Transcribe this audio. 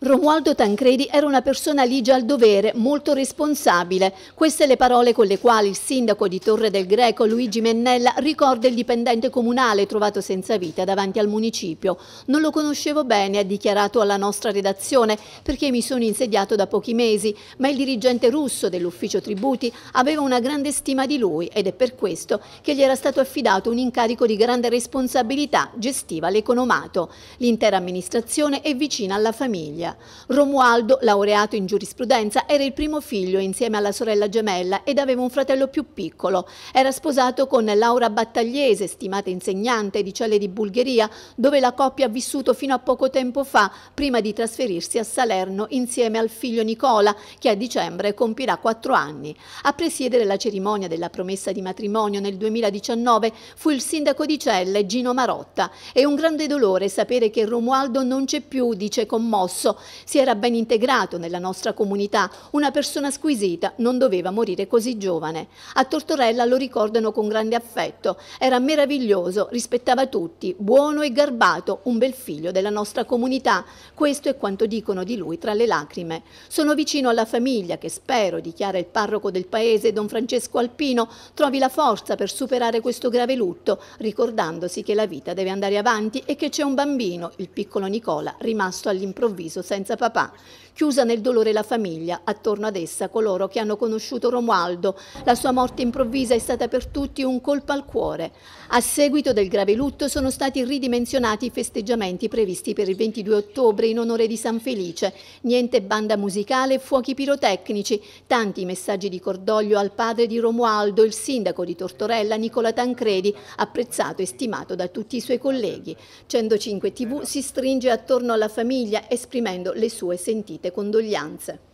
Romualdo Tancredi era una persona ligia al dovere, molto responsabile. Queste le parole con le quali il sindaco di Torre del Greco, Luigi Mennella, ricorda il dipendente comunale trovato senza vita davanti al municipio. Non lo conoscevo bene, ha dichiarato alla nostra redazione, perché mi sono insediato da pochi mesi, ma il dirigente russo dell'ufficio tributi aveva una grande stima di lui ed è per questo che gli era stato affidato un incarico di grande responsabilità, gestiva l'economato. L'intera amministrazione è vicina alla famiglia famiglia. Romualdo, laureato in giurisprudenza, era il primo figlio insieme alla sorella gemella ed aveva un fratello più piccolo. Era sposato con Laura Battagliese, stimata insegnante di Celle di Bulgheria, dove la coppia ha vissuto fino a poco tempo fa, prima di trasferirsi a Salerno insieme al figlio Nicola, che a dicembre compirà quattro anni. A presiedere la cerimonia della promessa di matrimonio nel 2019 fu il sindaco di Celle, Gino Marotta. È un grande dolore sapere che Romualdo non c'è più, dice commosso, si era ben integrato nella nostra comunità, una persona squisita, non doveva morire così giovane. A Tortorella lo ricordano con grande affetto, era meraviglioso, rispettava tutti, buono e garbato, un bel figlio della nostra comunità. Questo è quanto dicono di lui tra le lacrime. Sono vicino alla famiglia che spero, dichiara il parroco del paese, Don Francesco Alpino, trovi la forza per superare questo grave lutto, ricordandosi che la vita deve andare avanti e che c'è un bambino, il piccolo Nicola, rimasto all'improvviso senza papà. Chiusa nel dolore la famiglia, attorno ad essa coloro che hanno conosciuto Romualdo. La sua morte improvvisa è stata per tutti un colpo al cuore. A seguito del grave lutto sono stati ridimensionati i festeggiamenti previsti per il 22 ottobre in onore di San Felice. Niente banda musicale, fuochi pirotecnici, tanti messaggi di cordoglio al padre di Romualdo, il sindaco di Tortorella Nicola Tancredi, apprezzato e stimato da tutti i suoi colleghi. 105 TV si stringe attorno alla famiglia esprimendo esprimendo le sue sentite condoglianze.